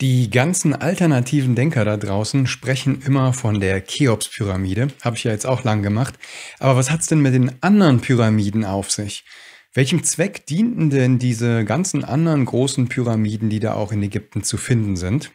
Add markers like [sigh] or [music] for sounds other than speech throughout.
Die ganzen alternativen Denker da draußen sprechen immer von der Cheops-Pyramide. Habe ich ja jetzt auch lang gemacht. Aber was hat's denn mit den anderen Pyramiden auf sich? Welchem Zweck dienten denn diese ganzen anderen großen Pyramiden, die da auch in Ägypten zu finden sind?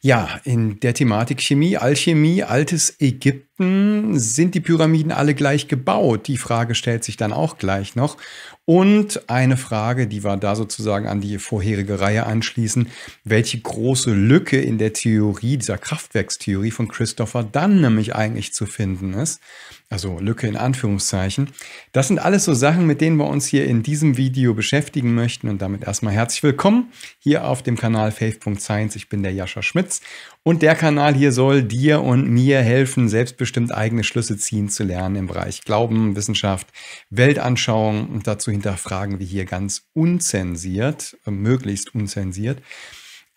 Ja, in der Thematik Chemie, Alchemie, altes Ägypten, sind die Pyramiden alle gleich gebaut? Die Frage stellt sich dann auch gleich noch. Und eine Frage, die wir da sozusagen an die vorherige Reihe anschließen, welche große Lücke in der Theorie, dieser Kraftwerkstheorie von Christopher Dunn nämlich eigentlich zu finden ist also Lücke in Anführungszeichen. Das sind alles so Sachen, mit denen wir uns hier in diesem Video beschäftigen möchten und damit erstmal herzlich willkommen hier auf dem Kanal faith.science. Ich bin der Jascha Schmitz und der Kanal hier soll dir und mir helfen, selbstbestimmt eigene Schlüsse ziehen zu lernen im Bereich Glauben, Wissenschaft, Weltanschauung und dazu hinterfragen wir hier ganz unzensiert, äh, möglichst unzensiert,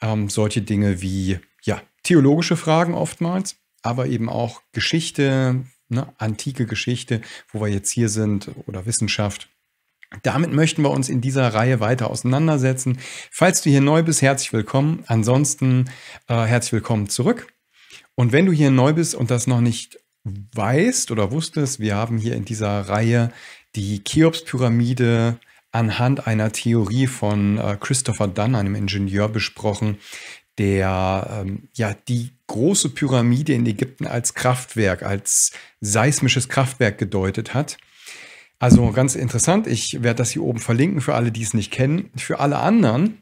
ähm, solche Dinge wie ja, theologische Fragen oftmals, aber eben auch Geschichte, ne, antike Geschichte, wo wir jetzt hier sind, oder Wissenschaft. Damit möchten wir uns in dieser Reihe weiter auseinandersetzen. Falls du hier neu bist, herzlich willkommen. Ansonsten äh, herzlich willkommen zurück. Und wenn du hier neu bist und das noch nicht weißt oder wusstest, wir haben hier in dieser Reihe die Cheops-Pyramide anhand einer Theorie von äh, Christopher Dunn, einem Ingenieur, besprochen, der ähm, ja die große Pyramide in Ägypten als Kraftwerk, als seismisches Kraftwerk gedeutet hat. Also ganz interessant. Ich werde das hier oben verlinken für alle, die es nicht kennen. Für alle anderen,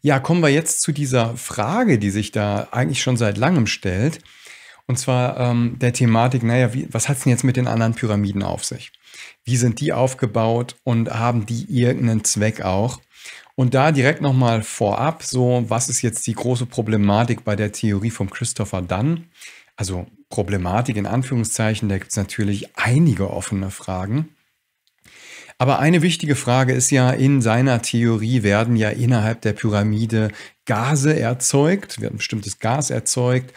ja, kommen wir jetzt zu dieser Frage, die sich da eigentlich schon seit langem stellt. Und zwar ähm, der Thematik, naja, wie, was hat es denn jetzt mit den anderen Pyramiden auf sich? Wie sind die aufgebaut und haben die irgendeinen Zweck auch? Und da direkt nochmal vorab, so was ist jetzt die große Problematik bei der Theorie von Christopher Dunn? Also Problematik in Anführungszeichen, da gibt es natürlich einige offene Fragen. Aber eine wichtige Frage ist ja, in seiner Theorie werden ja innerhalb der Pyramide Gase erzeugt, wird ein bestimmtes Gas erzeugt,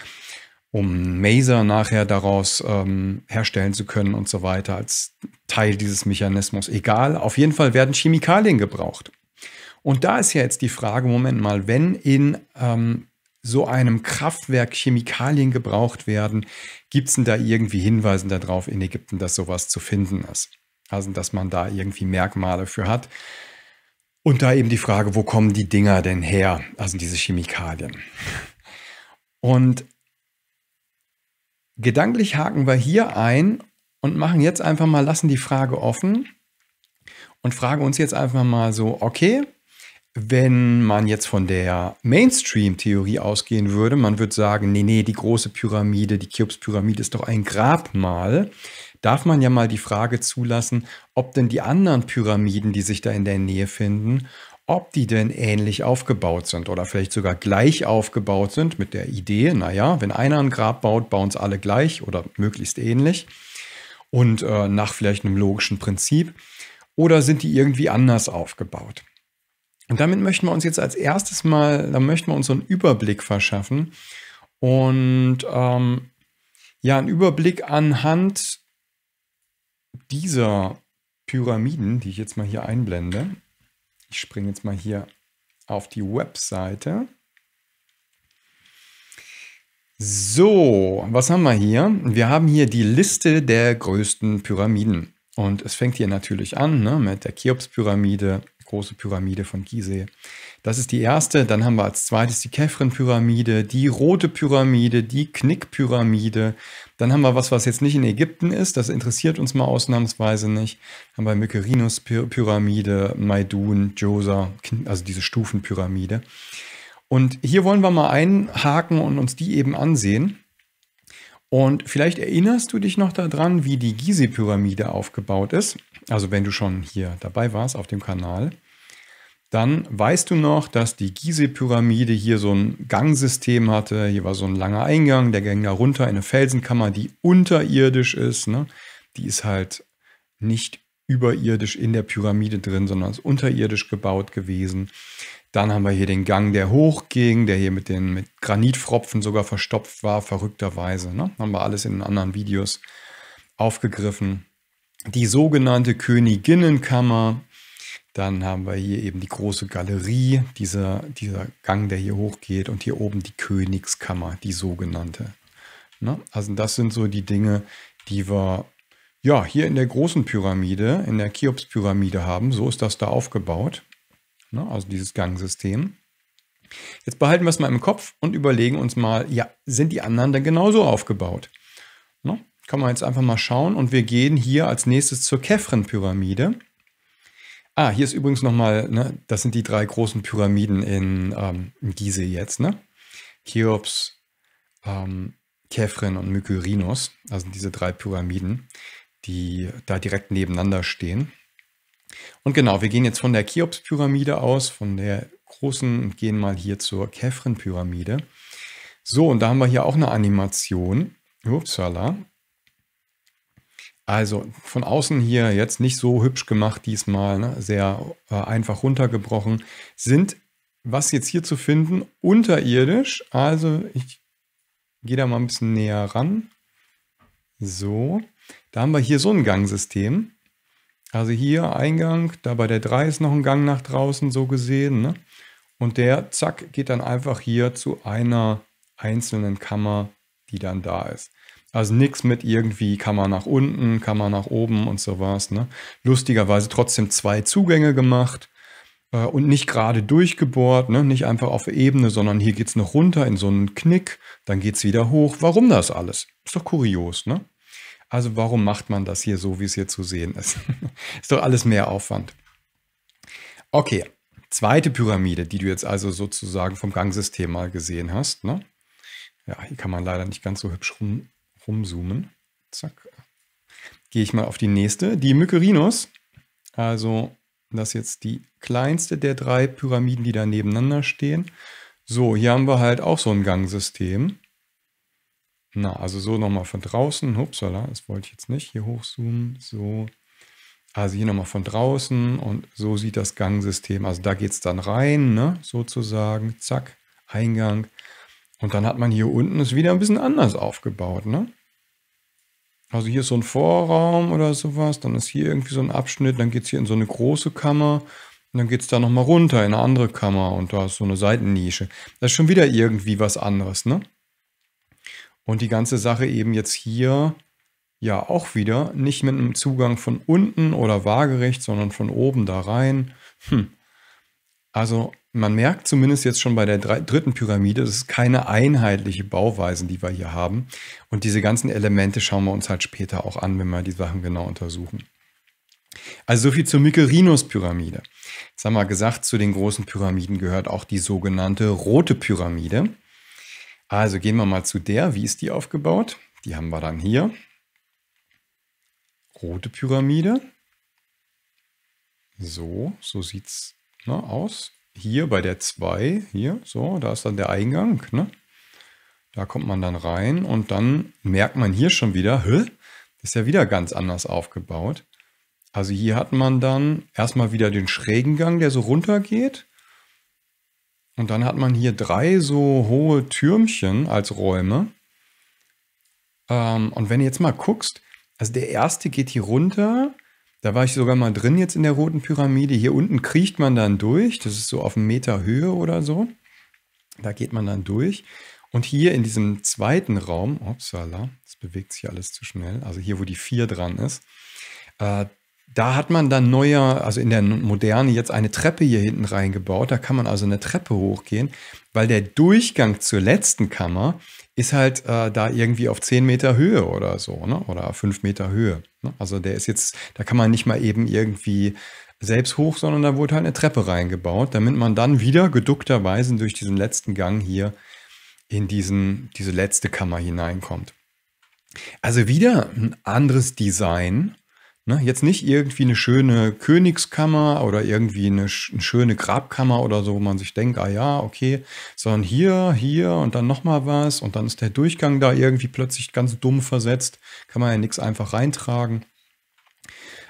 um Maser nachher daraus ähm, herstellen zu können und so weiter als Teil dieses Mechanismus. Egal, auf jeden Fall werden Chemikalien gebraucht. Und da ist ja jetzt die Frage, Moment mal, wenn in ähm, so einem Kraftwerk Chemikalien gebraucht werden, gibt es denn da irgendwie Hinweise darauf in Ägypten, dass sowas zu finden ist? Also, dass man da irgendwie Merkmale für hat. Und da eben die Frage, wo kommen die Dinger denn her? Also diese Chemikalien. Und gedanklich haken wir hier ein und machen jetzt einfach mal, lassen die Frage offen und fragen uns jetzt einfach mal so, okay, wenn man jetzt von der Mainstream-Theorie ausgehen würde, man würde sagen, nee, nee, die große Pyramide, die Cheops-Pyramide ist doch ein Grabmal, darf man ja mal die Frage zulassen, ob denn die anderen Pyramiden, die sich da in der Nähe finden, ob die denn ähnlich aufgebaut sind oder vielleicht sogar gleich aufgebaut sind mit der Idee, naja, wenn einer ein Grab baut, bauen es alle gleich oder möglichst ähnlich und äh, nach vielleicht einem logischen Prinzip. Oder sind die irgendwie anders aufgebaut? Und damit möchten wir uns jetzt als erstes mal, da möchten wir uns so einen Überblick verschaffen und ähm, ja, einen Überblick anhand dieser Pyramiden, die ich jetzt mal hier einblende. Ich springe jetzt mal hier auf die Webseite. So, was haben wir hier? Wir haben hier die Liste der größten Pyramiden. Und es fängt hier natürlich an ne, mit der Cheops-Pyramide, große Pyramide von Gizeh. Das ist die erste. Dann haben wir als zweites die Kefren-Pyramide, die Rote Pyramide, die Knick-Pyramide. Dann haben wir was, was jetzt nicht in Ägypten ist. Das interessiert uns mal ausnahmsweise nicht. Dann haben wir Mykerinus-Pyramide, Maidun, Djoser, also diese Stufenpyramide. Und hier wollen wir mal einhaken und uns die eben ansehen. Und vielleicht erinnerst du dich noch daran, wie die Gizeh-Pyramide aufgebaut ist. Also wenn du schon hier dabei warst auf dem Kanal. Dann weißt du noch, dass die Gizeh-Pyramide hier so ein Gangsystem hatte. Hier war so ein langer Eingang, der ging da runter in eine Felsenkammer, die unterirdisch ist. Ne? Die ist halt nicht überirdisch in der Pyramide drin, sondern ist unterirdisch gebaut gewesen. Dann haben wir hier den Gang, der hochging, der hier mit den mit Granitfropfen sogar verstopft war, verrückterweise. Ne? Haben wir alles in anderen Videos aufgegriffen. Die sogenannte Königinnenkammer, dann haben wir hier eben die große Galerie, dieser, dieser Gang, der hier hochgeht und hier oben die Königskammer, die sogenannte. Ne? Also das sind so die Dinge, die wir ja hier in der großen Pyramide, in der Cheops-Pyramide haben. So ist das da aufgebaut, ne? also dieses Gangsystem. Jetzt behalten wir es mal im Kopf und überlegen uns mal, ja, sind die anderen denn genauso aufgebaut? Ne? Kann man jetzt einfach mal schauen und wir gehen hier als nächstes zur Kefren-Pyramide. Ah, hier ist übrigens nochmal, ne, das sind die drei großen Pyramiden in, ähm, in Gizeh jetzt, ne? Cheops, ähm, Kefren und Mykerinos, also diese drei Pyramiden, die da direkt nebeneinander stehen. Und genau, wir gehen jetzt von der Cheops-Pyramide aus, von der großen, und gehen mal hier zur Kefren-Pyramide. So, und da haben wir hier auch eine Animation. Upsala. Also von außen hier jetzt nicht so hübsch gemacht diesmal, ne? sehr äh, einfach runtergebrochen, sind, was jetzt hier zu finden, unterirdisch. Also ich gehe da mal ein bisschen näher ran. So, da haben wir hier so ein Gangsystem. Also hier Eingang, da bei der 3 ist noch ein Gang nach draußen so gesehen. Ne? Und der, zack, geht dann einfach hier zu einer einzelnen Kammer, die dann da ist. Also nichts mit irgendwie Kammer nach unten, Kammer nach oben und sowas. Ne? Lustigerweise trotzdem zwei Zugänge gemacht äh, und nicht gerade durchgebohrt, ne? nicht einfach auf Ebene, sondern hier geht es noch runter in so einen Knick, dann geht es wieder hoch. Warum das alles? Ist doch kurios, ne? Also warum macht man das hier so, wie es hier zu sehen ist? [laughs] ist doch alles mehr Aufwand. Okay, zweite Pyramide, die du jetzt also sozusagen vom Gangsystem mal gesehen hast. Ne? Ja, hier kann man leider nicht ganz so hübsch rum rumzoomen. Zack. Gehe ich mal auf die nächste. Die Mykerinus. Also das ist jetzt die kleinste der drei Pyramiden, die da nebeneinander stehen. So, hier haben wir halt auch so ein Gangsystem. Na, also so nochmal von draußen. Hupsala, das wollte ich jetzt nicht. Hier hochzoomen. So. Also hier nochmal von draußen. Und so sieht das Gangsystem. Also da geht es dann rein, ne? sozusagen. Zack, Eingang. Und dann hat man hier unten es wieder ein bisschen anders aufgebaut. Ne? Also hier ist so ein Vorraum oder sowas, dann ist hier irgendwie so ein Abschnitt, dann geht es hier in so eine große Kammer und dann geht es da nochmal runter in eine andere Kammer und da ist so eine Seitennische. Das ist schon wieder irgendwie was anderes, ne? Und die ganze Sache eben jetzt hier, ja auch wieder, nicht mit einem Zugang von unten oder waagerecht, sondern von oben da rein. Hm. Also man merkt zumindest jetzt schon bei der dritten Pyramide, das ist keine einheitliche Bauweise, die wir hier haben. Und diese ganzen Elemente schauen wir uns halt später auch an, wenn wir die Sachen genau untersuchen. Also so viel zur Mykerinus-Pyramide. Jetzt haben wir gesagt, zu den großen Pyramiden gehört auch die sogenannte rote Pyramide. Also gehen wir mal zu der. Wie ist die aufgebaut? Die haben wir dann hier. Rote Pyramide. So, so sieht es ne, aus hier bei der 2, hier, so, da ist dann der Eingang, ne? Da kommt man dann rein und dann merkt man hier schon wieder, hä? Ist ja wieder ganz anders aufgebaut. Also hier hat man dann erstmal wieder den schrägen Gang, der so runter geht. Und dann hat man hier drei so hohe Türmchen als Räume. Ähm, und wenn du jetzt mal guckst, also der erste geht hier runter, da war ich sogar mal drin jetzt in der Roten Pyramide. Hier unten kriecht man dann durch. Das ist so auf einem Meter Höhe oder so. Da geht man dann durch. Und hier in diesem zweiten Raum, upsala, das bewegt sich alles zu schnell, also hier, wo die 4 dran ist, äh, da hat man dann neuer, also in der Moderne jetzt eine Treppe hier hinten reingebaut. Da kann man also eine Treppe hochgehen, weil der Durchgang zur letzten Kammer ist halt äh, da irgendwie auf 10 Meter Höhe oder so, ne? oder 5 Meter Höhe. Ne? Also der ist jetzt, da kann man nicht mal eben irgendwie selbst hoch, sondern da wurde halt eine Treppe reingebaut, damit man dann wieder geduckterweise durch diesen letzten Gang hier in diesen, diese letzte Kammer hineinkommt. Also wieder ein anderes Design Ne, jetzt nicht irgendwie eine schöne Königskammer oder irgendwie eine, eine, schöne Grabkammer oder so, wo man sich denkt, ah ja, okay, sondern hier, hier und dann nochmal was und dann ist der Durchgang da irgendwie plötzlich ganz dumm versetzt, kann man ja nichts einfach reintragen.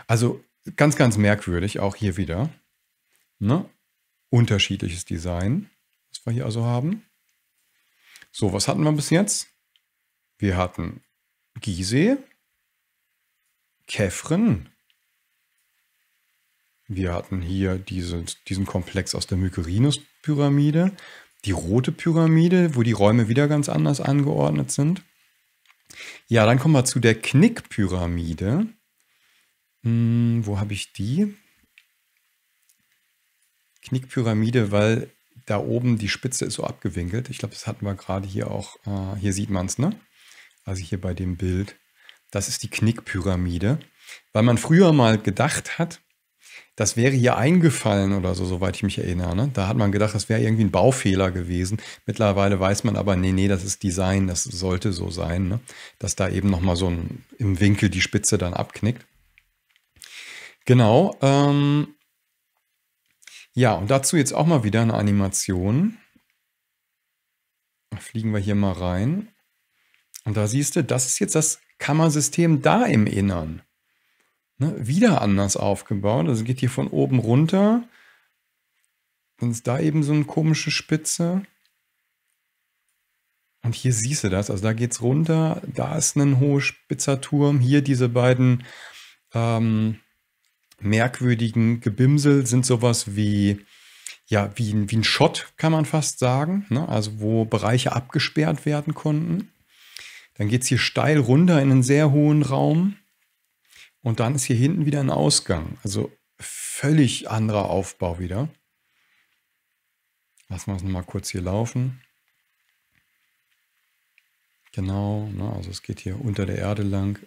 Also ganz, ganz merkwürdig auch hier wieder. Ne? Unterschiedliches Design, was wir hier also haben. So, was hatten wir bis jetzt? Wir hatten Gizeh, Käfren. Wir hatten hier diese, diesen Komplex aus der Mykerinus-Pyramide, die rote Pyramide, wo die Räume wieder ganz anders angeordnet sind. Ja, dann kommen wir zu der Knick-Pyramide. Hm, wo habe ich die? Knickpyramide, weil da oben die Spitze ist so abgewinkelt. Ich glaube, das hatten wir gerade hier auch. Äh, hier sieht man es, ne? Also hier bei dem Bild. Das ist die Knickpyramide, weil man früher mal gedacht hat, das wäre hier eingefallen oder so, soweit ich mich erinnere. Ne? Da hat man gedacht, das wäre irgendwie ein Baufehler gewesen. Mittlerweile weiß man aber, nee, nee, das ist Design, das sollte so sein, ne? dass da eben nochmal so ein, im Winkel die Spitze dann abknickt. Genau. Ähm ja, und dazu jetzt auch mal wieder eine Animation. fliegen wir hier mal rein. Und da siehst du, das ist jetzt das Kammersystem da im Innern. Ne, wieder anders aufgebaut. Also geht hier von oben runter. Dann ist da eben so eine komische Spitze. Und hier siehst du das. Also da geht es runter. Da ist ein hoher spitzer Turm. Hier diese beiden ähm, merkwürdigen Gebimsel sind sowas wie, ja, wie, wie ein Schott, kann man fast sagen. Ne? Also wo Bereiche abgesperrt werden konnten. Dann geht es hier steil runter in einen sehr hohen Raum. Und dann ist hier hinten wieder ein Ausgang. Also völlig anderer Aufbau wieder. Lassen wir es nochmal kurz hier laufen. Genau, ne, also es geht hier unter der Erde lang.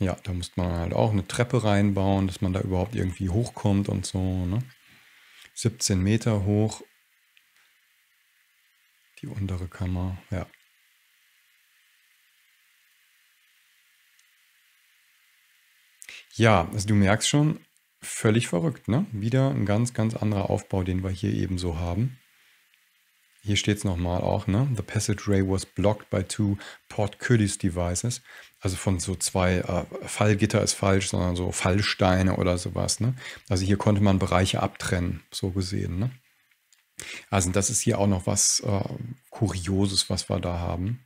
Ja, da muss man halt auch eine Treppe reinbauen, dass man da überhaupt irgendwie hochkommt und so. Ne? 17 Meter hoch, die untere Kammer, ja. Ja, also du merkst schon, völlig verrückt, ne? Wieder ein ganz, ganz anderer Aufbau, den wir hier eben so haben. Hier steht es nochmal auch, ne? The passageway was blocked by two Port Curtis devices. Also von so zwei, äh, Fallgitter ist falsch, sondern so Fallsteine oder sowas, ne? Also hier konnte man Bereiche abtrennen, so gesehen, ne? Also das ist hier auch noch was äh, Kurioses, was wir da haben.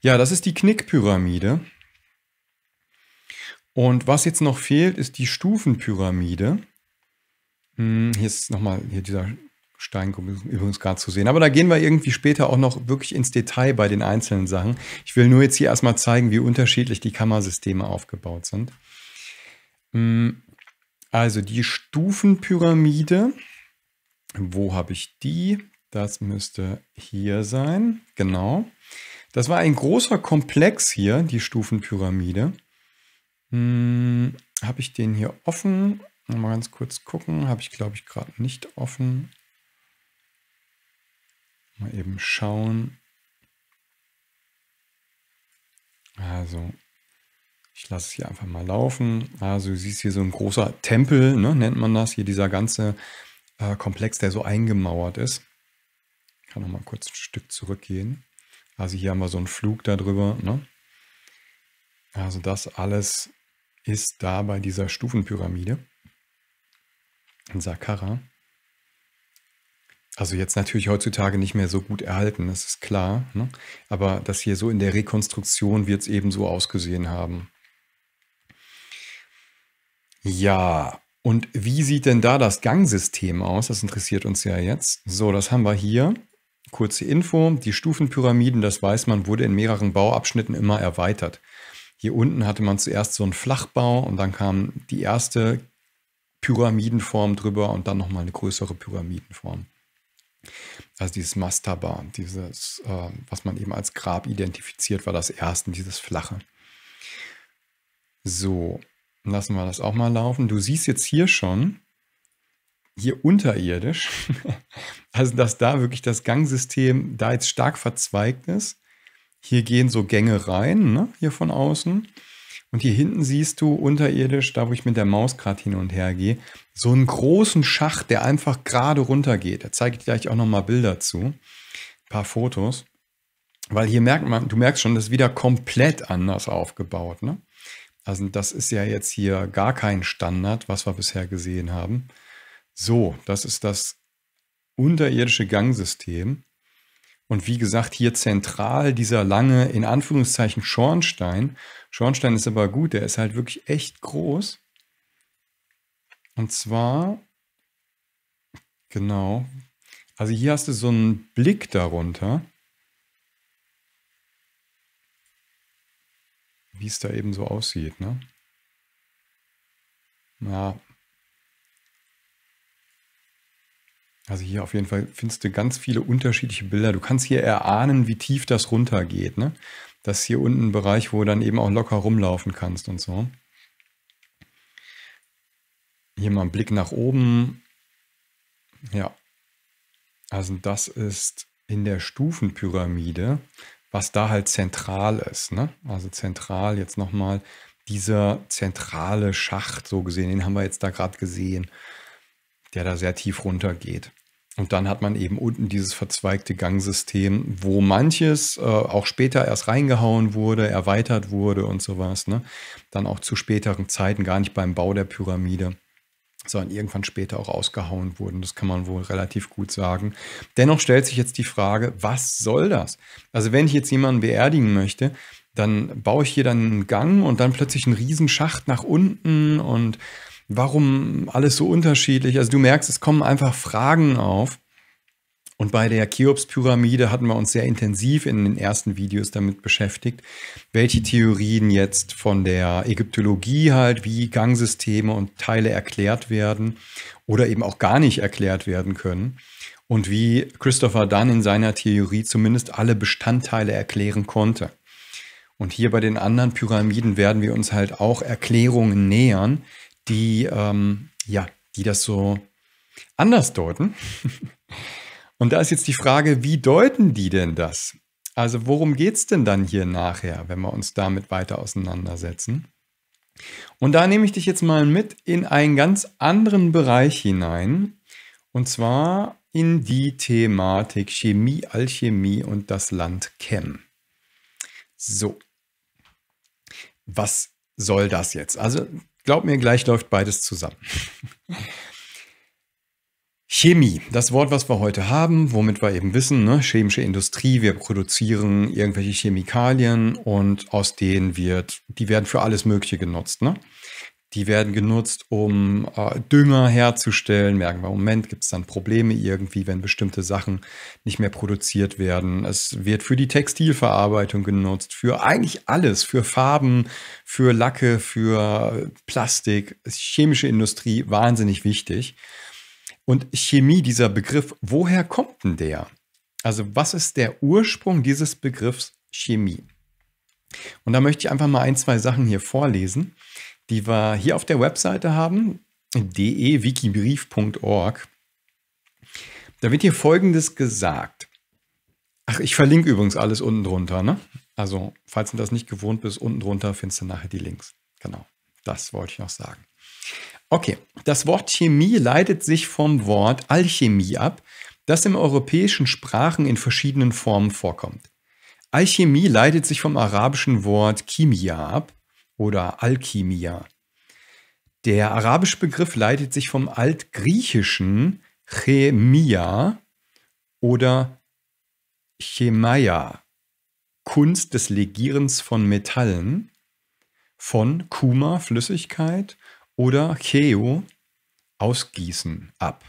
Ja, das ist die Knickpyramide. Und was jetzt noch fehlt, ist die Stufenpyramide. Hm, hier ist nochmal hier dieser Steingruppen übrigens gerade zu sehen. Aber da gehen wir irgendwie später auch noch wirklich ins Detail bei den einzelnen Sachen. Ich will nur jetzt hier erstmal zeigen, wie unterschiedlich die Kammersysteme aufgebaut sind. Hm, also die Stufenpyramide wo habe ich die? Das müsste hier sein. Genau. Das war ein großer Komplex hier, die Stufenpyramide. Hm, habe ich den hier offen? Mal ganz kurz gucken. Habe ich, glaube ich, gerade nicht offen. Mal eben schauen. Also, ich lasse es hier einfach mal laufen. Also, du siehst hier so ein großer Tempel, ne, nennt man das. Hier dieser ganze äh, Komplex, der so eingemauert ist. Ich kann noch mal kurz ein Stück zurückgehen. Also hier haben wir so einen Flug darüber. Ne? Also das alles ist da bei dieser Stufenpyramide in Saqqara. Also jetzt natürlich heutzutage nicht mehr so gut erhalten, das ist klar. Ne? Aber das hier so in der Rekonstruktion wird es eben so ausgesehen haben. Ja, und wie sieht denn da das Gangsystem aus? Das interessiert uns ja jetzt. So, das haben wir hier. Kurze Info, die Stufenpyramiden, das weiß man, wurde in mehreren Bauabschnitten immer erweitert. Hier unten hatte man zuerst so einen Flachbau und dann kam die erste Pyramidenform drüber und dann nochmal eine größere Pyramidenform. Also dieses Mastaba, dieses, äh, was man eben als Grab identifiziert, war das erste, dieses flache. So, Lassen wir das auch mal laufen. Du siehst jetzt hier schon, hier unterirdisch, [laughs] also dass da wirklich das Gangsystem da jetzt stark verzweigt ist. Hier gehen so Gänge rein, ne? hier von außen. Und hier hinten siehst du unterirdisch, da wo ich mit der Maus gerade hin und her gehe, so einen großen Schacht, der einfach gerade runter geht. Da zeige ich gleich auch nochmal Bilder zu, ein paar Fotos. Weil hier merkt man, du merkst schon, das ist wieder komplett anders aufgebaut. Ne? Also das ist ja jetzt hier gar kein Standard, was wir bisher gesehen haben. So, das ist das unterirdische Gangsystem. Und wie gesagt, hier zentral dieser lange, in Anführungszeichen, Schornstein. Schornstein ist aber gut, der ist halt wirklich echt groß. Und zwar, genau, also hier hast du so einen Blick darunter. wie es da eben so aussieht. Ne? Ja. Also hier auf jeden Fall findest du ganz viele unterschiedliche Bilder. Du kannst hier erahnen, wie tief das runtergeht. Ne? Das ist hier unten ein Bereich, wo du dann eben auch locker rumlaufen kannst und so. Hier mal ein Blick nach oben. Ja. Also das ist in der Stufenpyramide was da halt zentral ist. Ne? Also zentral jetzt nochmal dieser zentrale Schacht so gesehen, den haben wir jetzt da gerade gesehen, der da sehr tief runter geht. Und dann hat man eben unten dieses verzweigte Gangsystem, wo manches äh, auch später erst reingehauen wurde, erweitert wurde und sowas. Ne? Dann auch zu späteren Zeiten, gar nicht beim Bau der Pyramide sondern irgendwann später auch ausgehauen wurden. Das kann man wohl relativ gut sagen. Dennoch stellt sich jetzt die Frage, was soll das? Also wenn ich jetzt jemanden beerdigen möchte, dann baue ich hier dann einen Gang und dann plötzlich einen Riesenschacht nach unten und warum alles so unterschiedlich? Also du merkst, es kommen einfach Fragen auf und bei der Cheops-Pyramide hatten wir uns sehr intensiv in den ersten Videos damit beschäftigt, welche Theorien jetzt von der Ägyptologie halt, wie Gangsysteme und Teile erklärt werden oder eben auch gar nicht erklärt werden können. Und wie Christopher dann in seiner Theorie zumindest alle Bestandteile erklären konnte. Und hier bei den anderen Pyramiden werden wir uns halt auch Erklärungen nähern, die, ähm, ja, die das so anders deuten. [laughs] Und da ist jetzt die Frage, wie deuten die denn das? Also worum geht es denn dann hier nachher, wenn wir uns damit weiter auseinandersetzen? Und da nehme ich dich jetzt mal mit in einen ganz anderen Bereich hinein, und zwar in die Thematik Chemie, Alchemie und das Land Chem. So, was soll das jetzt? Also glaub mir, gleich läuft beides zusammen. [laughs] Chemie, das Wort, was wir heute haben, womit wir eben wissen, ne, chemische Industrie, wir produzieren irgendwelche Chemikalien und aus denen wird, die werden für alles Mögliche genutzt. Ne? Die werden genutzt, um äh, Dünger herzustellen. Merken wir, im Moment gibt es dann Probleme irgendwie, wenn bestimmte Sachen nicht mehr produziert werden. Es wird für die Textilverarbeitung genutzt, für eigentlich alles, für Farben, für Lacke, für Plastik. chemische Industrie wahnsinnig wichtig. Und Chemie, dieser Begriff, woher kommt denn der? Also was ist der Ursprung dieses Begriffs Chemie? Und da möchte ich einfach mal ein, zwei Sachen hier vorlesen, die wir hier auf der Webseite haben, de-wikibrief.org. Da wird hier Folgendes gesagt. Ach, ich verlinke übrigens alles unten drunter, ne? Also, falls du das nicht gewohnt bist, unten drunter findest du nachher die Links. Genau, das wollte ich noch sagen. Okay, das Wort Chemie leitet sich vom Wort Alchemie ab, das im europäischen Sprachen in verschiedenen Formen vorkommt. Alchemie leitet sich vom arabischen Wort Chimia ab oder Alchimia. Der arabische Begriff leitet sich vom altgriechischen Chemia oder Chemaia, Kunst des Legierens von Metallen, von Kuma, Flüssigkeit oder Cheo, ausgießen, ab.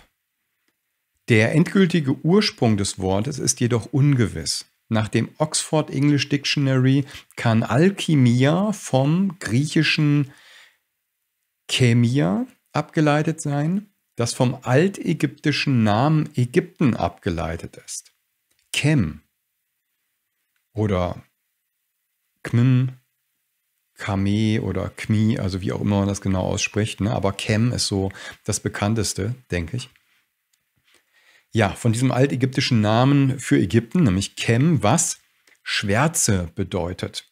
Der endgültige Ursprung des Wortes ist jedoch ungewiss. Nach dem Oxford English Dictionary kann Alchemia vom griechischen Chemia abgeleitet sein, das vom altägyptischen Namen Ägypten abgeleitet ist. Chem oder Kmim Kame oder Kmi, also wie auch immer man das genau ausspricht. Ne? Aber Kem ist so das bekannteste, denke ich. Ja, von diesem altägyptischen Namen für Ägypten, nämlich Kem, was Schwärze bedeutet.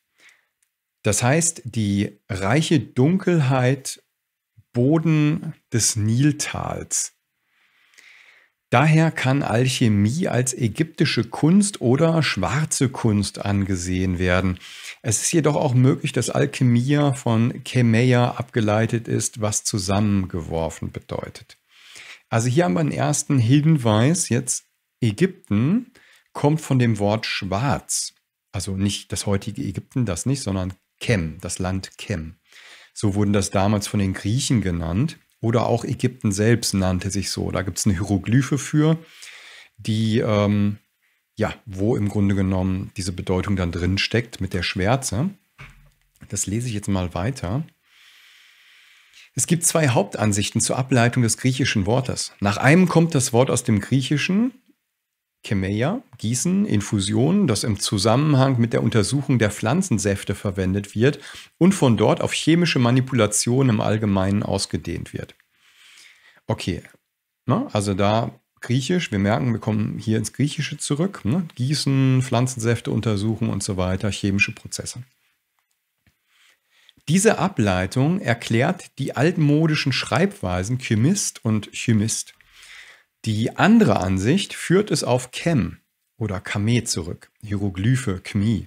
Das heißt, die reiche Dunkelheit Boden des Niltals. Daher kann Alchemie als ägyptische Kunst oder schwarze Kunst angesehen werden. Es ist jedoch auch möglich, dass Alchemia von Chemeia abgeleitet ist, was zusammengeworfen bedeutet. Also hier haben wir einen ersten Hinweis. Jetzt Ägypten kommt von dem Wort schwarz. Also nicht das heutige Ägypten, das nicht, sondern Chem, das Land Chem. So wurden das damals von den Griechen genannt. Oder auch Ägypten selbst nannte sich so. Da gibt es eine Hieroglyphe für, die, ähm, ja, wo im Grunde genommen diese Bedeutung dann drin steckt mit der Schwärze. Das lese ich jetzt mal weiter. Es gibt zwei Hauptansichten zur Ableitung des griechischen Wortes. Nach einem kommt das Wort aus dem Griechischen Kemeja, Gießen, Infusion, das im Zusammenhang mit der Untersuchung der Pflanzensäfte verwendet wird und von dort auf chemische Manipulation im Allgemeinen ausgedehnt wird. Okay, ne? also da Griechisch, wir merken, wir kommen hier ins Griechische zurück. Ne? Gießen, Pflanzensäfte untersuchen und so weiter, chemische Prozesse. Diese Ableitung erklärt die altmodischen Schreibweisen Chemist und Chemist. Die andere Ansicht führt es auf Chem oder Kame zurück, Hieroglyphe Kmi,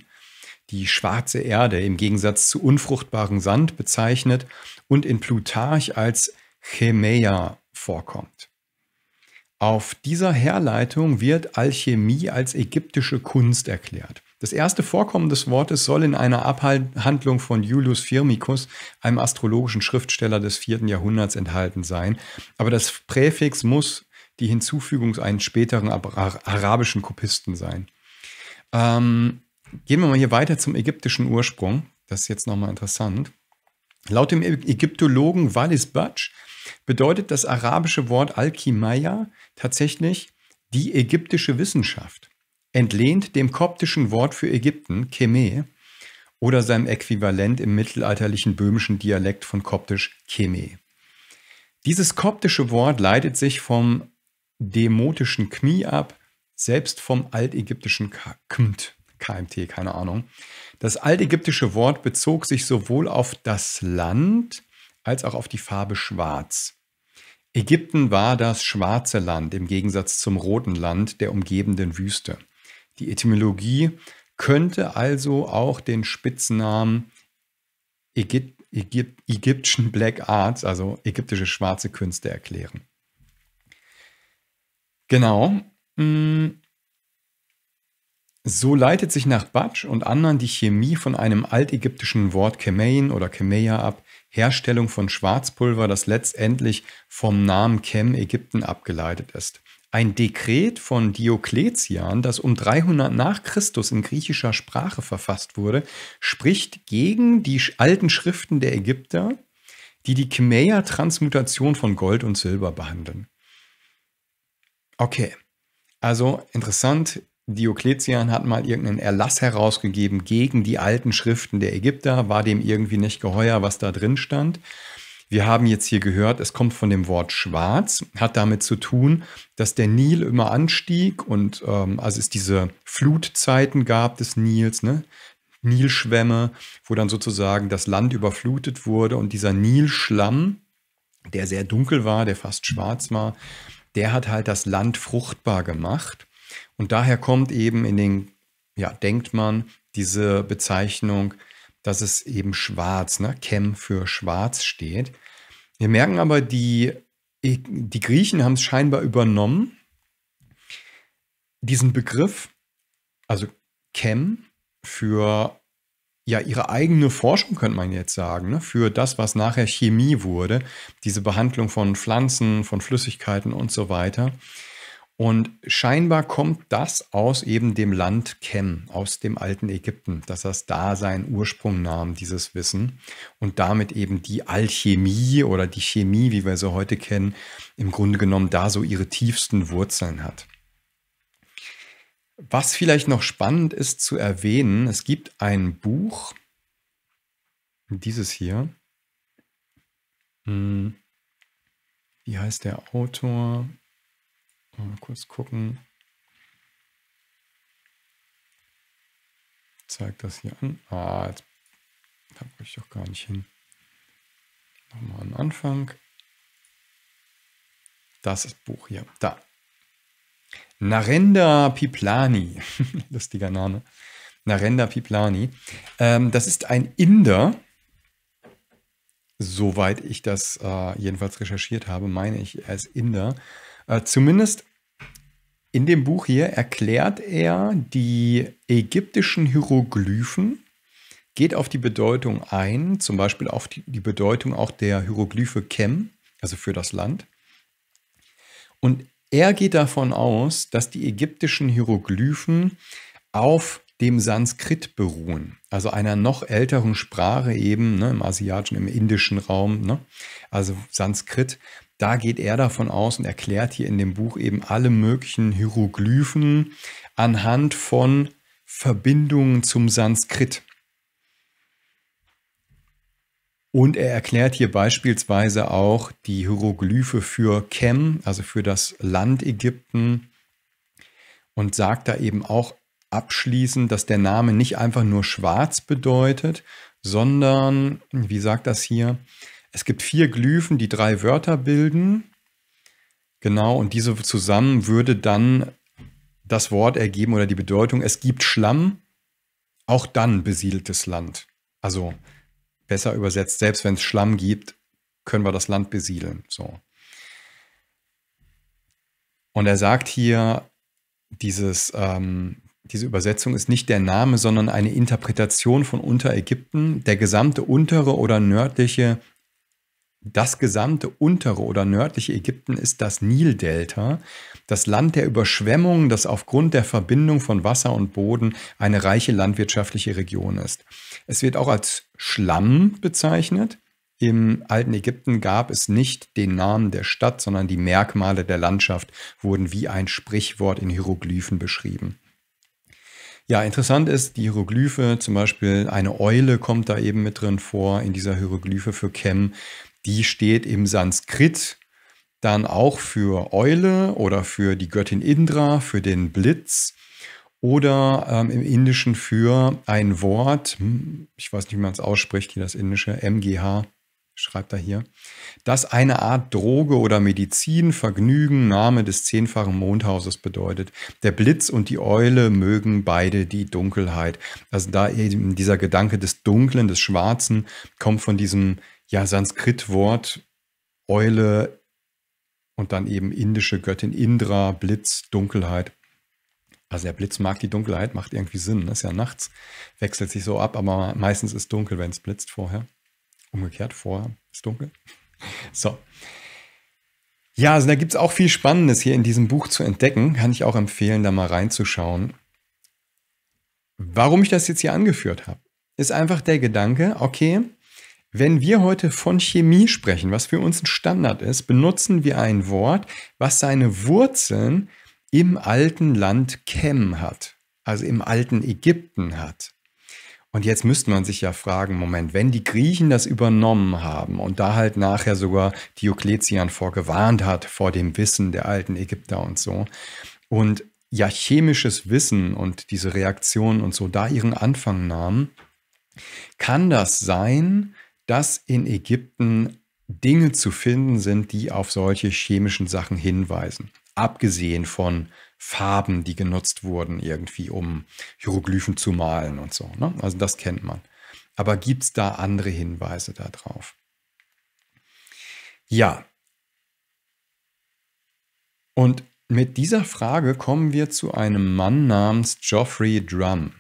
die schwarze Erde im Gegensatz zu unfruchtbarem Sand bezeichnet und in Plutarch als Chemeia vorkommt. Auf dieser Herleitung wird Alchemie als ägyptische Kunst erklärt. Das erste Vorkommen des Wortes soll in einer Abhandlung von Julius Firmicus, einem astrologischen Schriftsteller des 4. Jahrhunderts, enthalten sein, aber das Präfix muss die Hinzufügung eines späteren arabischen Kopisten sein. Ähm, gehen wir mal hier weiter zum ägyptischen Ursprung. Das ist jetzt nochmal interessant. Laut dem Ägyptologen Wallis Batsch bedeutet das arabische Wort Al-Kimaya tatsächlich die ägyptische Wissenschaft, entlehnt dem koptischen Wort für Ägypten, Kemeh, oder seinem Äquivalent im mittelalterlichen böhmischen Dialekt von koptisch Kemeh. Dieses koptische Wort leitet sich vom demotischen Knie ab, selbst vom altägyptischen Kmt, KMT, keine Ahnung. Das altägyptische Wort bezog sich sowohl auf das Land als auch auf die Farbe schwarz. Ägypten war das schwarze Land im Gegensatz zum roten Land der umgebenden Wüste. Die Etymologie könnte also auch den Spitznamen Ägyp Ägyp Black Arts, also ägyptische schwarze Künste, erklären. Genau. Mm. So leitet sich nach Batsch und anderen die Chemie von einem altägyptischen Wort Kemein oder Chemeia ab, Herstellung von Schwarzpulver, das letztendlich vom Namen Chem Ägypten abgeleitet ist. Ein Dekret von Diokletian, das um 300 nach Christus in griechischer Sprache verfasst wurde, spricht gegen die alten Schriften der Ägypter, die die chemeia transmutation von Gold und Silber behandeln. Okay, also interessant. Diokletian hat mal irgendeinen Erlass herausgegeben gegen die alten Schriften der Ägypter, war dem irgendwie nicht geheuer, was da drin stand. Wir haben jetzt hier gehört, es kommt von dem Wort schwarz, hat damit zu tun, dass der Nil immer anstieg und ähm, also es diese Flutzeiten gab des Nils, ne? Nilschwämme, wo dann sozusagen das Land überflutet wurde und dieser Nilschlamm, der sehr dunkel war, der fast schwarz war, der hat halt das Land fruchtbar gemacht. Und daher kommt eben in den, ja, denkt man, diese Bezeichnung, dass es eben schwarz, ne? Chem für schwarz steht. Wir merken aber, die, die Griechen haben es scheinbar übernommen, diesen Begriff, also Chem für ja ihre eigene Forschung, könnte man jetzt sagen, ne, für das, was nachher Chemie wurde, diese Behandlung von Pflanzen, von Flüssigkeiten und so weiter. Und scheinbar kommt das aus eben dem Land Chem, aus dem alten Ägypten, dass das da seinen Ursprung nahm, dieses Wissen. Und damit eben die Alchemie oder die Chemie, wie wir sie heute kennen, im Grunde genommen da so ihre tiefsten Wurzeln hat. Was vielleicht noch spannend ist zu erwähnen, es gibt ein Buch, dieses hier. Hm. Wie heißt der Autor? Mal kurz gucken. Zeigt das hier an. Ah, jetzt da wollte ich doch gar nicht hin. Nochmal an Anfang. Das ist Buch hier. Da. Narenda Piplani, [laughs] lustiger Name, Narenda Piplani. Ähm, das ist ein Inder, soweit ich das äh, jedenfalls recherchiert habe, meine ich, er ist Inder. Äh, zumindest in dem Buch hier erklärt er die ägyptischen Hieroglyphen, geht auf die Bedeutung ein, zum Beispiel auf die, die Bedeutung auch der Hieroglyphe Kem, also für das Land. Und er geht davon aus, dass die ägyptischen Hieroglyphen auf dem Sanskrit beruhen, also einer noch älteren Sprache eben ne, im asiatischen, im indischen Raum, ne, also Sanskrit. Da geht er davon aus und erklärt hier in dem Buch eben alle möglichen Hieroglyphen anhand von Verbindungen zum Sanskrit. Und er erklärt hier beispielsweise auch die Hieroglyphe für Chem, also für das Land Ägypten, und sagt da eben auch abschließend, dass der Name nicht einfach nur schwarz bedeutet, sondern, wie sagt das hier, es gibt vier Glyphen, die drei Wörter bilden. Genau, und diese zusammen würde dann das Wort ergeben oder die Bedeutung, es gibt Schlamm, auch dann besiedeltes Land. Also besser übersetzt, selbst wenn es Schlamm gibt, können wir das Land besiedeln. So. Und er sagt hier, dieses, ähm, diese Übersetzung ist nicht der Name, sondern eine Interpretation von Unterägypten. Der gesamte untere oder nördliche, das gesamte untere oder nördliche Ägypten ist das Nildelta das Land der Überschwemmungen, das aufgrund der Verbindung von Wasser und Boden eine reiche landwirtschaftliche Region ist. Es wird auch als Schlamm bezeichnet. Im alten Ägypten gab es nicht den Namen der Stadt, sondern die Merkmale der Landschaft wurden wie ein Sprichwort in Hieroglyphen beschrieben. Ja, interessant ist, die Hieroglyphe, zum Beispiel eine Eule kommt da eben mit drin vor in dieser Hieroglyphe für Chem. Die steht im Sanskrit dann auch für Eule oder für die Göttin Indra, für den Blitz oder ähm, im Indischen für ein Wort, hm, ich weiß nicht, wie man es ausspricht, hier das indische MGH, schreibt er hier, das eine Art Droge oder Medizin, Vergnügen, Name des zehnfachen Mondhauses bedeutet. Der Blitz und die Eule mögen beide die Dunkelheit. Also da eben dieser Gedanke des Dunklen, des Schwarzen kommt von diesem ja, Sanskrit-Wort Eule und dann eben indische Göttin Indra, Blitz, Dunkelheit. Also der Blitz mag die Dunkelheit, macht irgendwie Sinn. Ne? Ist ja nachts, wechselt sich so ab, aber meistens ist dunkel, wenn es blitzt vorher. Umgekehrt, vorher ist dunkel. [laughs] So. Ja, also da gibt es auch viel Spannendes hier in diesem Buch zu entdecken. Kann ich auch empfehlen, da mal reinzuschauen. Warum ich das jetzt hier angeführt habe, ist einfach der Gedanke, okay, wenn wir heute von Chemie sprechen, was für uns ein Standard ist, benutzen wir ein Wort, was seine Wurzeln im alten Land Chem hat, also im alten Ägypten hat. Und jetzt müsste man sich ja fragen, Moment, wenn die Griechen das übernommen haben und da halt nachher sogar Diokletian vorgewarnt hat vor dem Wissen der alten Ägypter und so und ja chemisches Wissen und diese Reaktionen und so da ihren Anfang nahmen, kann das sein, dass in Ägypten Dinge zu finden sind, die auf solche chemischen Sachen hinweisen. Abgesehen von Farben, die genutzt wurden, irgendwie, um Hieroglyphen zu malen und so. Ne? Also das kennt man. Aber gibt es da andere Hinweise darauf? Ja. Und mit dieser Frage kommen wir zu einem Mann namens Geoffrey Drum.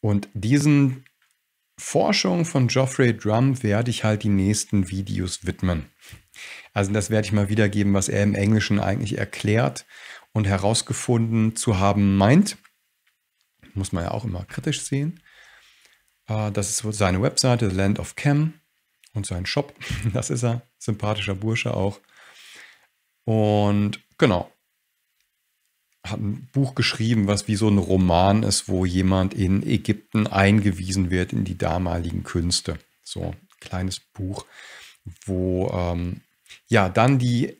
Und diesen Forschung von Geoffrey Drum werde ich halt die nächsten Videos widmen. Also das werde ich mal wiedergeben, was er im Englischen eigentlich erklärt und herausgefunden zu haben meint. Muss man ja auch immer kritisch sehen. Äh, das ist seine Webseite, The Land of Chem und sein Shop. [laughs] Das ist er. Sympathischer Bursche auch. Und genau, hat ein Buch geschrieben, was wie so ein Roman ist, wo jemand in Ägypten eingewiesen wird in die damaligen Künste. So ein kleines Buch, wo ähm, ja dann die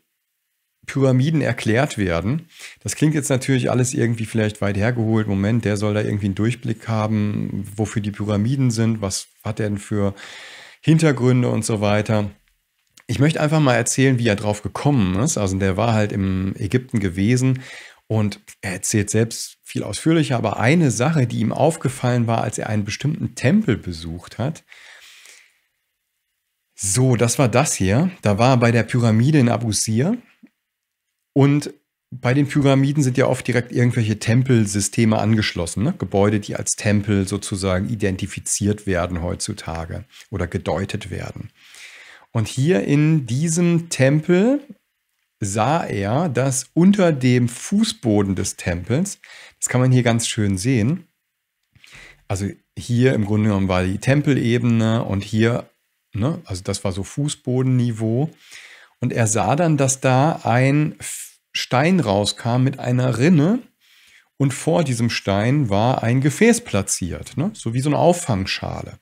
Pyramiden erklärt werden. Das klingt jetzt natürlich alles irgendwie vielleicht weit hergeholt. Moment, der soll da irgendwie einen Durchblick haben, wofür die Pyramiden sind, was hat er denn für Hintergründe und so weiter. Ich möchte einfach mal erzählen, wie er drauf gekommen ist. Also der war halt im Ägypten gewesen und er erzählt selbst viel ausführlicher, aber eine Sache, die ihm aufgefallen war, als er einen bestimmten Tempel besucht hat. So, das war das hier. Da war er bei der Pyramide in Abu Sir. Und bei den Pyramiden sind ja oft direkt irgendwelche Tempelsysteme angeschlossen, ne? Gebäude, die als Tempel sozusagen identifiziert werden heutzutage oder gedeutet werden. Und hier in diesem Tempel sah er, dass unter dem Fußboden des Tempels, das kann man hier ganz schön sehen, also hier im Grunde genommen war die Tempelebene und hier, ne, also das war so Fußbodenniveau. Und er sah dann, dass da ein Stein rauskam mit einer Rinne und vor diesem Stein war ein Gefäß platziert, ne, so wie so eine Auffangschale.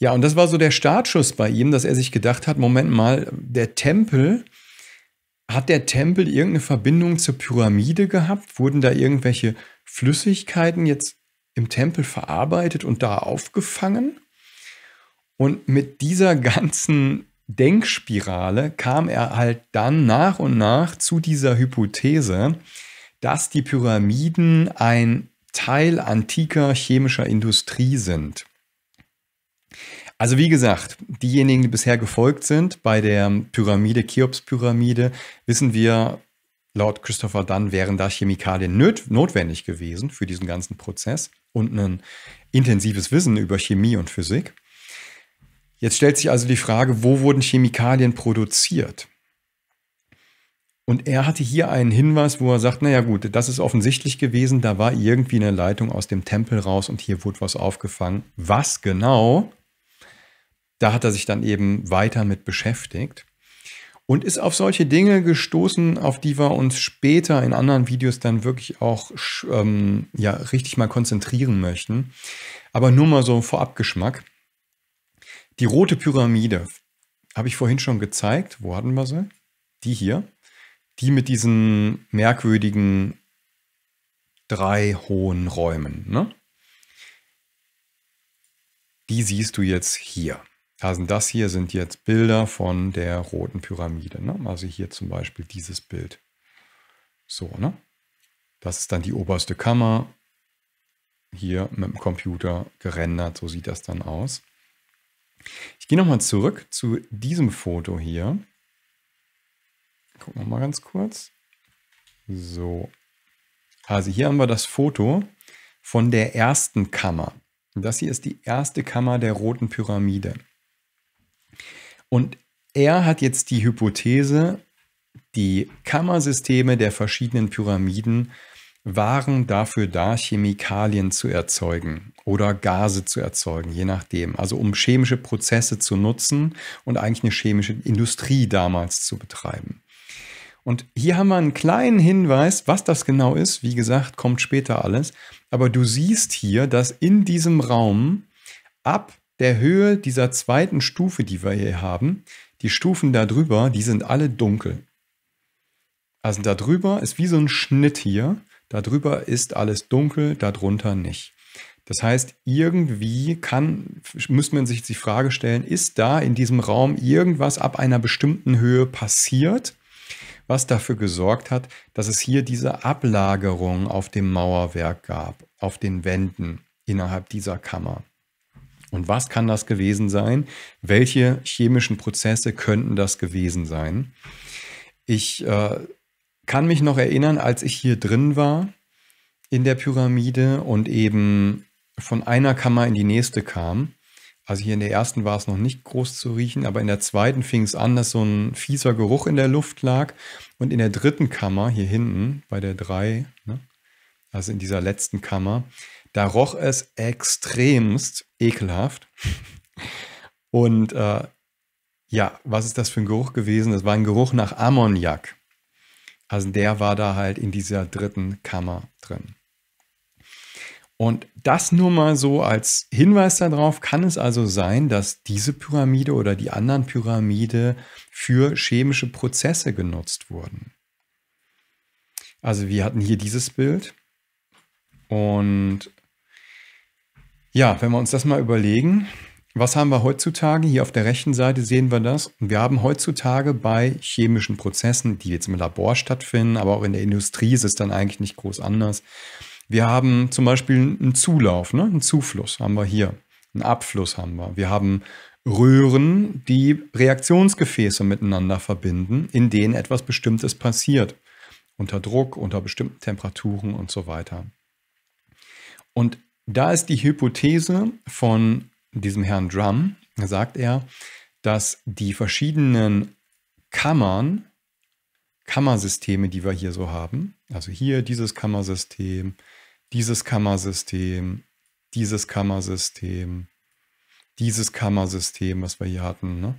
Ja, und das war so der Startschuss bei ihm, dass er sich gedacht hat, Moment mal, der Tempel, hat der Tempel irgendeine Verbindung zur Pyramide gehabt? Wurden da irgendwelche Flüssigkeiten jetzt im Tempel verarbeitet und da aufgefangen? Und mit dieser ganzen Denkspirale kam er halt dann nach und nach zu dieser Hypothese, dass die Pyramiden ein Teil antiker chemischer Industrie sind. Also wie gesagt, diejenigen, die bisher gefolgt sind bei der Pyramide, Cheops-Pyramide, wissen wir, laut Christopher Dunn wären da Chemikalien notwendig gewesen für diesen ganzen Prozess und ein intensives Wissen über Chemie und Physik. Jetzt stellt sich also die Frage, wo wurden Chemikalien produziert? Und er hatte hier einen Hinweis, wo er sagt, naja gut, das ist offensichtlich gewesen, da war irgendwie eine Leitung aus dem Tempel raus und hier wurde was aufgefangen. Was genau? Da hat er sich dann eben weiter mit beschäftigt und ist auf solche Dinge gestoßen, auf die wir uns später in anderen Videos dann wirklich auch ähm, ja, richtig mal konzentrieren möchten. Aber nur mal so Vorabgeschmack. Die rote Pyramide habe ich vorhin schon gezeigt. Wo hatten wir sie? Die hier. Die mit diesen merkwürdigen drei hohen Räumen. Ne? Die siehst du jetzt hier. Also das hier sind jetzt Bilder von der roten Pyramide. Ne? Also hier zum Beispiel dieses Bild. So, ne? Das ist dann die oberste Kammer. Hier mit dem Computer gerendert, so sieht das dann aus. Ich gehe nochmal zurück zu diesem Foto hier. Gucken wir mal ganz kurz. So. Also hier haben wir das Foto von der ersten Kammer. Das hier ist die erste Kammer der roten Pyramide. Und er hat jetzt die Hypothese, die Kammersysteme der verschiedenen Pyramiden waren dafür da, Chemikalien zu erzeugen oder Gase zu erzeugen, je nachdem. Also um chemische Prozesse zu nutzen und eigentlich eine chemische Industrie damals zu betreiben. Und hier haben wir einen kleinen Hinweis, was das genau ist. Wie gesagt, kommt später alles. Aber du siehst hier, dass in diesem Raum ab der Höhe dieser zweiten Stufe, die wir hier haben, die Stufen darüber, die sind alle dunkel. Also darüber ist wie so ein Schnitt hier. Darüber ist alles dunkel, darunter nicht. Das heißt, irgendwie kann, muss man sich die Frage stellen, ist da in diesem Raum irgendwas ab einer bestimmten Höhe passiert, was dafür gesorgt hat, dass es hier diese Ablagerung auf dem Mauerwerk gab, auf den Wänden innerhalb dieser Kammer. Und was kann das gewesen sein? Welche chemischen Prozesse könnten das gewesen sein? Ich äh, kann mich noch erinnern, als ich hier drin war in der Pyramide und eben von einer Kammer in die nächste kam. Also hier in der ersten war es noch nicht groß zu riechen, aber in der zweiten fing es an, dass so ein fieser Geruch in der Luft lag. Und in der dritten Kammer, hier hinten, bei der drei, ne, also in dieser letzten Kammer, da roch es extremst ekelhaft. Und äh, ja, was ist das für ein Geruch gewesen? Das war ein Geruch nach Ammoniak. Also der war da halt in dieser dritten Kammer drin. Und das nur mal so als Hinweis darauf, kann es also sein, dass diese Pyramide oder die anderen Pyramide für chemische Prozesse genutzt wurden. Also wir hatten hier dieses Bild und ja, wenn wir uns das mal überlegen, was haben wir heutzutage? Hier auf der rechten Seite sehen wir das. Wir haben heutzutage bei chemischen Prozessen, die jetzt im Labor stattfinden, aber auch in der Industrie ist es dann eigentlich nicht groß anders. Wir haben zum Beispiel einen Zulauf, ne? einen Zufluss haben wir hier, einen Abfluss haben wir. Wir haben Röhren, die Reaktionsgefäße miteinander verbinden, in denen etwas Bestimmtes passiert. Unter Druck, unter bestimmten Temperaturen und so weiter. Und da ist die Hypothese von diesem Herrn Drum, sagt er, dass die verschiedenen Kammern, Kammersysteme, die wir hier so haben, also hier dieses Kammersystem, dieses Kammersystem, dieses Kammersystem, dieses Kammersystem, was wir hier hatten, ne?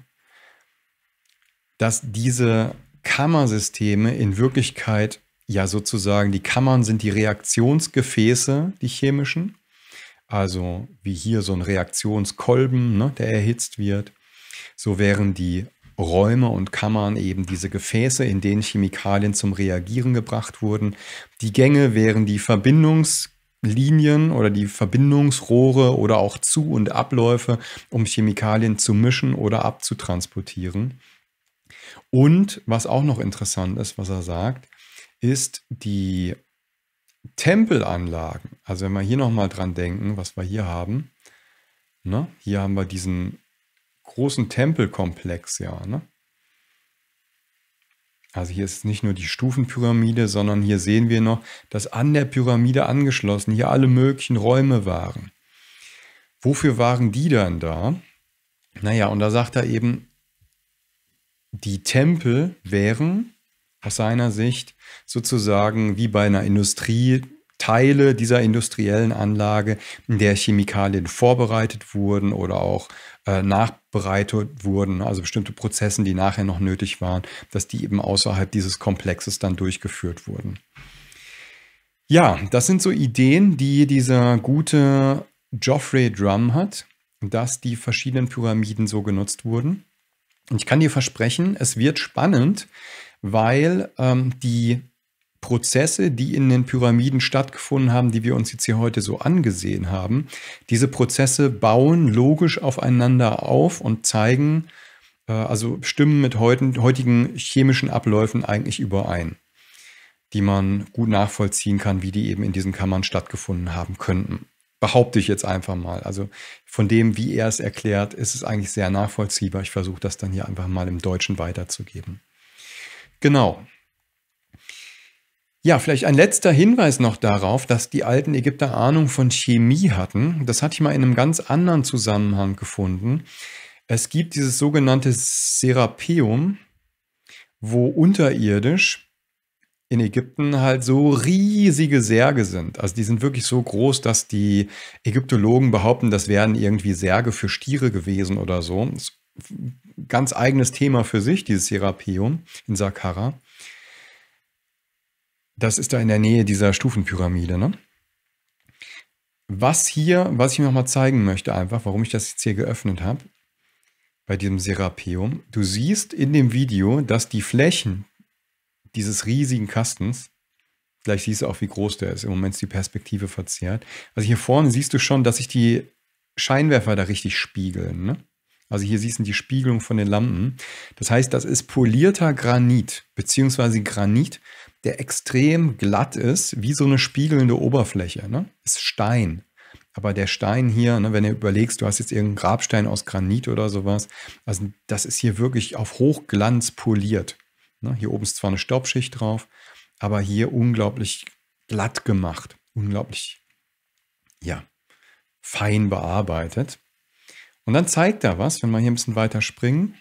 dass diese Kammersysteme in Wirklichkeit ja sozusagen, die Kammern sind die Reaktionsgefäße, die chemischen, also wie hier so ein Reaktionskolben, ne, der erhitzt wird, so wären die Räume und Kammern eben diese Gefäße, in denen Chemikalien zum Reagieren gebracht wurden. Die Gänge wären die Verbindungslinien oder die Verbindungsrohre oder auch Zu- und Abläufe, um Chemikalien zu mischen oder abzutransportieren. Und was auch noch interessant ist, was er sagt, ist die Tempelanlagen, also wenn wir hier nochmal dran denken, was wir hier haben, ne? hier haben wir diesen großen Tempelkomplex, ja. Ne? Also hier ist nicht nur die Stufenpyramide, sondern hier sehen wir noch, dass an der Pyramide angeschlossen hier alle möglichen Räume waren. Wofür waren die dann da? Naja, und da sagt er eben, die Tempel wären aus seiner Sicht sozusagen wie bei einer Industrie Teile dieser industriellen Anlage, in der Chemikalien vorbereitet wurden oder auch äh, nachbereitet wurden, also bestimmte Prozessen, die nachher noch nötig waren, dass die eben außerhalb dieses Komplexes dann durchgeführt wurden. Ja, das sind so Ideen, die dieser gute Geoffrey Drum hat, dass die verschiedenen Pyramiden so genutzt wurden. Und ich kann dir versprechen, es wird spannend, weil ähm, die Prozesse, die in den Pyramiden stattgefunden haben, die wir uns jetzt hier heute so angesehen haben, diese Prozesse bauen logisch aufeinander auf und zeigen, äh, also stimmen mit heutigen, heutigen chemischen Abläufen eigentlich überein, die man gut nachvollziehen kann, wie die eben in diesen Kammern stattgefunden haben könnten. Behaupte ich jetzt einfach mal. Also von dem, wie er es erklärt, ist es eigentlich sehr nachvollziehbar. Ich versuche das dann hier einfach mal im Deutschen weiterzugeben. Genau. Ja, vielleicht ein letzter Hinweis noch darauf, dass die alten Ägypter Ahnung von Chemie hatten. Das hatte ich mal in einem ganz anderen Zusammenhang gefunden. Es gibt dieses sogenannte Serapeum, wo unterirdisch in Ägypten halt so riesige Särge sind. Also die sind wirklich so groß, dass die Ägyptologen behaupten, das wären irgendwie Särge für Stiere gewesen oder so. Das ist ganz eigenes Thema für sich, dieses Serapium in Saqqara. Das ist da in der Nähe dieser Stufenpyramide. Ne? Was hier, was ich nochmal zeigen möchte, einfach, warum ich das jetzt hier geöffnet habe, bei diesem Serapeum, du siehst in dem Video, dass die Flächen dieses riesigen Kastens, gleich siehst du auch, wie groß der ist, im Moment ist die Perspektive verzerrt. Also hier vorne siehst du schon, dass sich die Scheinwerfer da richtig spiegeln. Ne? Also hier siehst du die Spiegelung von den Lampen. Das heißt, das ist polierter Granit, beziehungsweise Granit, der extrem glatt ist, wie so eine spiegelnde Oberfläche. Ne? Ist Stein. Aber der Stein hier, ne, wenn du überlegst, du hast jetzt irgendeinen Grabstein aus Granit oder sowas, also das ist hier wirklich auf Hochglanz poliert. Ne? Hier oben ist zwar eine Staubschicht drauf, aber hier unglaublich glatt gemacht, unglaublich, ja, fein bearbeitet. Und dann zeigt er was, wenn wir hier ein bisschen weiter springen.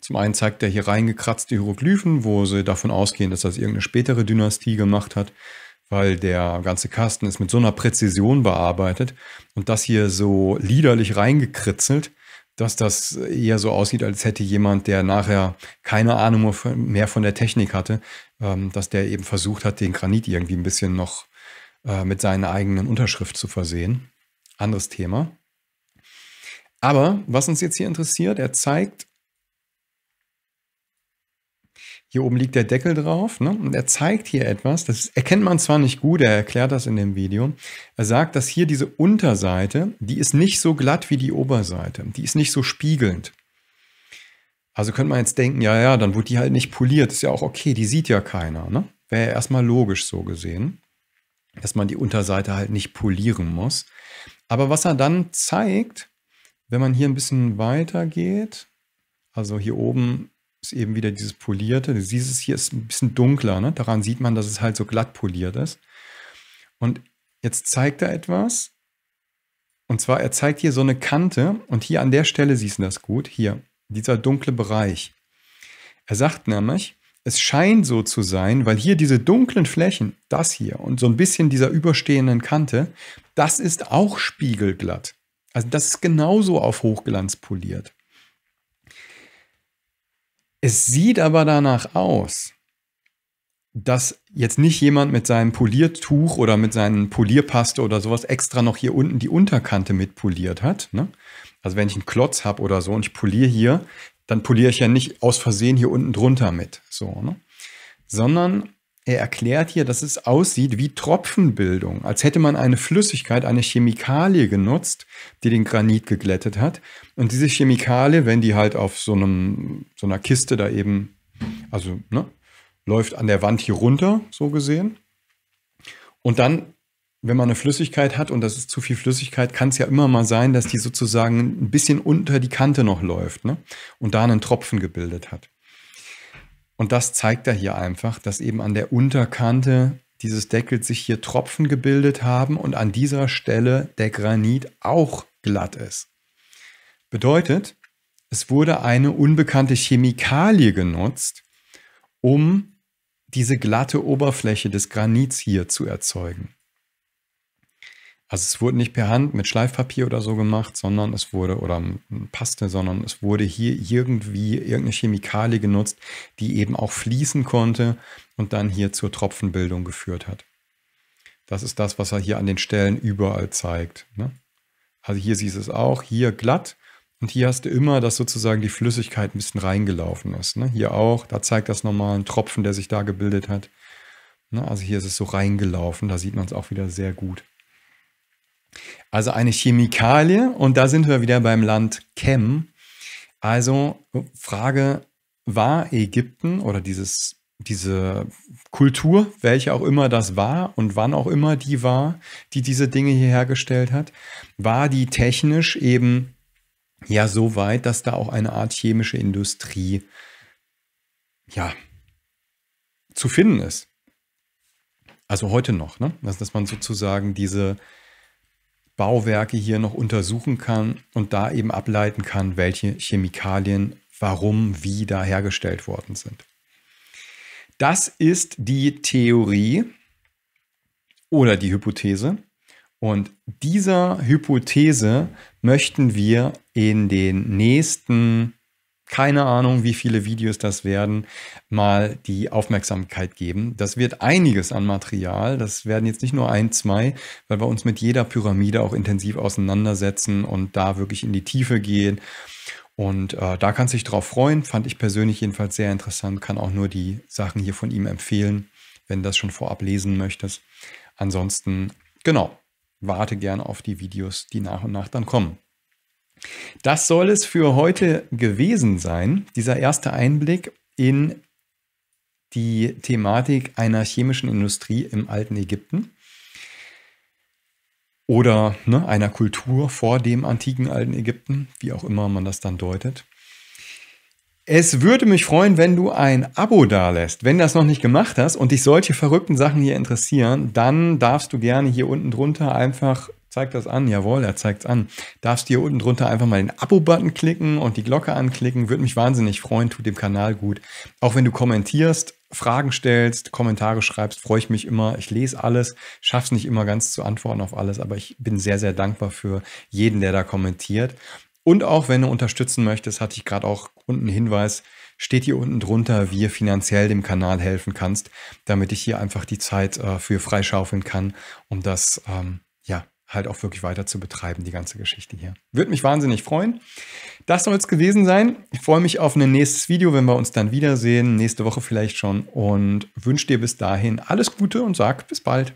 Zum einen zeigt er hier reingekratzte Hieroglyphen, wo sie davon ausgehen, dass das irgendeine spätere Dynastie gemacht hat, weil der ganze Kasten ist mit so einer Präzision bearbeitet und das hier so liederlich reingekritzelt, dass das eher so aussieht, als hätte jemand, der nachher keine Ahnung mehr von der Technik hatte, ähm, dass der eben versucht hat, den Granit irgendwie ein bisschen noch äh, mit seiner eigenen Unterschrift zu versehen. Anderes Thema. Aber was uns jetzt hier interessiert, er zeigt, hier oben liegt der Deckel drauf ne? und er zeigt hier etwas, das erkennt man zwar nicht gut, er erklärt das in dem Video. Er sagt, dass hier diese Unterseite, die ist nicht so glatt wie die Oberseite, die ist nicht so spiegelnd. Also könnte man jetzt denken, ja, ja, dann wurde die halt nicht poliert, ist ja auch okay, die sieht ja keiner. Ne? Wäre ja erstmal logisch so gesehen, dass man die Unterseite halt nicht polieren muss. Aber was er dann zeigt, wenn man hier ein bisschen weiter geht, also hier oben ist eben wieder dieses polierte. Dieses hier ist ein bisschen dunkler. Ne? Daran sieht man, dass es halt so glatt poliert ist. Und jetzt zeigt er etwas. Und zwar, er zeigt hier so eine Kante. Und hier an der Stelle siehst du das gut. Hier, dieser dunkle Bereich. Er sagt nämlich, es scheint so zu sein, weil hier diese dunklen Flächen, das hier und so ein bisschen dieser überstehenden Kante, das ist auch spiegelglatt. Also das ist genauso auf Hochglanz poliert. Es sieht aber danach aus, dass jetzt nicht jemand mit seinem Poliertuch oder mit seinem Polierpaste oder sowas extra noch hier unten die Unterkante mit poliert hat. Ne? Also wenn ich einen Klotz habe oder so und ich poliere hier, dann poliere ich ja nicht aus Versehen hier unten drunter mit. So, ne? Sondern er erklärt hier, dass es aussieht wie Tropfenbildung, als hätte man eine Flüssigkeit, eine Chemikalie genutzt, die den Granit geglättet hat. Und diese Chemikalie, wenn die halt auf so, einem, so einer Kiste da eben, also ne, läuft an der Wand hier runter, so gesehen. Und dann, wenn man eine Flüssigkeit hat und das ist zu viel Flüssigkeit, kann es ja immer mal sein, dass die sozusagen ein bisschen unter die Kante noch läuft ne? und da einen Tropfen gebildet hat. Und das zeigt er hier einfach, dass eben an der Unterkante dieses Deckels sich hier Tropfen gebildet haben und an dieser Stelle der Granit auch glatt ist. Bedeutet, es wurde eine unbekannte Chemikalie genutzt, um diese glatte Oberfläche des Granits hier zu erzeugen. Also es wurde nicht per Hand mit Schleifpapier oder so gemacht, sondern es wurde, oder Paste, sondern es wurde hier irgendwie irgendeine Chemikalie genutzt, die eben auch fließen konnte und dann hier zur Tropfenbildung geführt hat. Das ist das, was er hier an den Stellen überall zeigt. Ne? Also hier siehst du es auch, hier glatt und hier hast du immer, dass sozusagen die Flüssigkeit ein bisschen reingelaufen ist. Ne? Hier auch, da zeigt das nochmal einen Tropfen, der sich da gebildet hat. Ne? Also hier ist es so reingelaufen, da sieht man es auch wieder sehr gut. Also eine Chemikalie und da sind wir wieder beim Land Chem. Also Frage, war Ägypten oder dieses, diese Kultur, welche auch immer das war und wann auch immer die war, die diese Dinge hier hergestellt hat, war die technisch eben ja so weit, dass da auch eine Art chemische Industrie ja zu finden ist. Also heute noch, ne? dass, dass man sozusagen diese Bauwerke hier noch untersuchen kann und da eben ableiten kann, welche Chemikalien warum, wie da hergestellt worden sind. Das ist die Theorie oder die Hypothese. Und dieser Hypothese möchten wir in den nächsten keine Ahnung, wie viele Videos das werden, mal die Aufmerksamkeit geben. Das wird einiges an Material. Das werden jetzt nicht nur ein, zwei, weil wir uns mit jeder Pyramide auch intensiv auseinandersetzen und da wirklich in die Tiefe gehen. Und äh, da kannst du dich drauf freuen. Fand ich persönlich jedenfalls sehr interessant. Kann auch nur die Sachen hier von ihm empfehlen, wenn du das schon vorab lesen möchtest. Ansonsten, genau, warte gerne auf die Videos, die nach und nach dann kommen. Das soll es für heute gewesen sein, dieser erste Einblick in die Thematik einer chemischen Industrie im alten Ägypten oder ne, einer Kultur vor dem antiken alten Ägypten, wie auch immer man das dann deutet. Es würde mich freuen, wenn du ein Abo dalässt. Wenn du das noch nicht gemacht hast und dich solche verrückten Sachen hier interessieren, dann darfst du gerne hier unten drunter einfach Zeig das an, jawohl, er zeigt es an. Darfst hier unten drunter einfach mal den Abo-Button klicken und die Glocke anklicken. Würde mich wahnsinnig freuen, tut dem Kanal gut. Auch wenn du kommentierst, Fragen stellst, Kommentare schreibst, freue ich mich immer. Ich lese alles, schaffe es nicht immer ganz zu antworten auf alles, aber ich bin sehr, sehr dankbar für jeden, der da kommentiert. Und auch wenn du unterstützen möchtest, hatte ich gerade auch unten Hinweis, steht hier unten drunter, wie ihr finanziell dem Kanal helfen kannst, damit ich hier einfach die Zeit äh, für freischaufeln kann, um das ähm, ja halt auch wirklich weiter zu betreiben, die ganze Geschichte hier. Würde mich wahnsinnig freuen. Das soll es gewesen sein. Ich freue mich auf ein nächstes Video, wenn wir uns dann wiedersehen, nächste Woche vielleicht schon und wünsche dir bis dahin alles Gute und sag bis bald.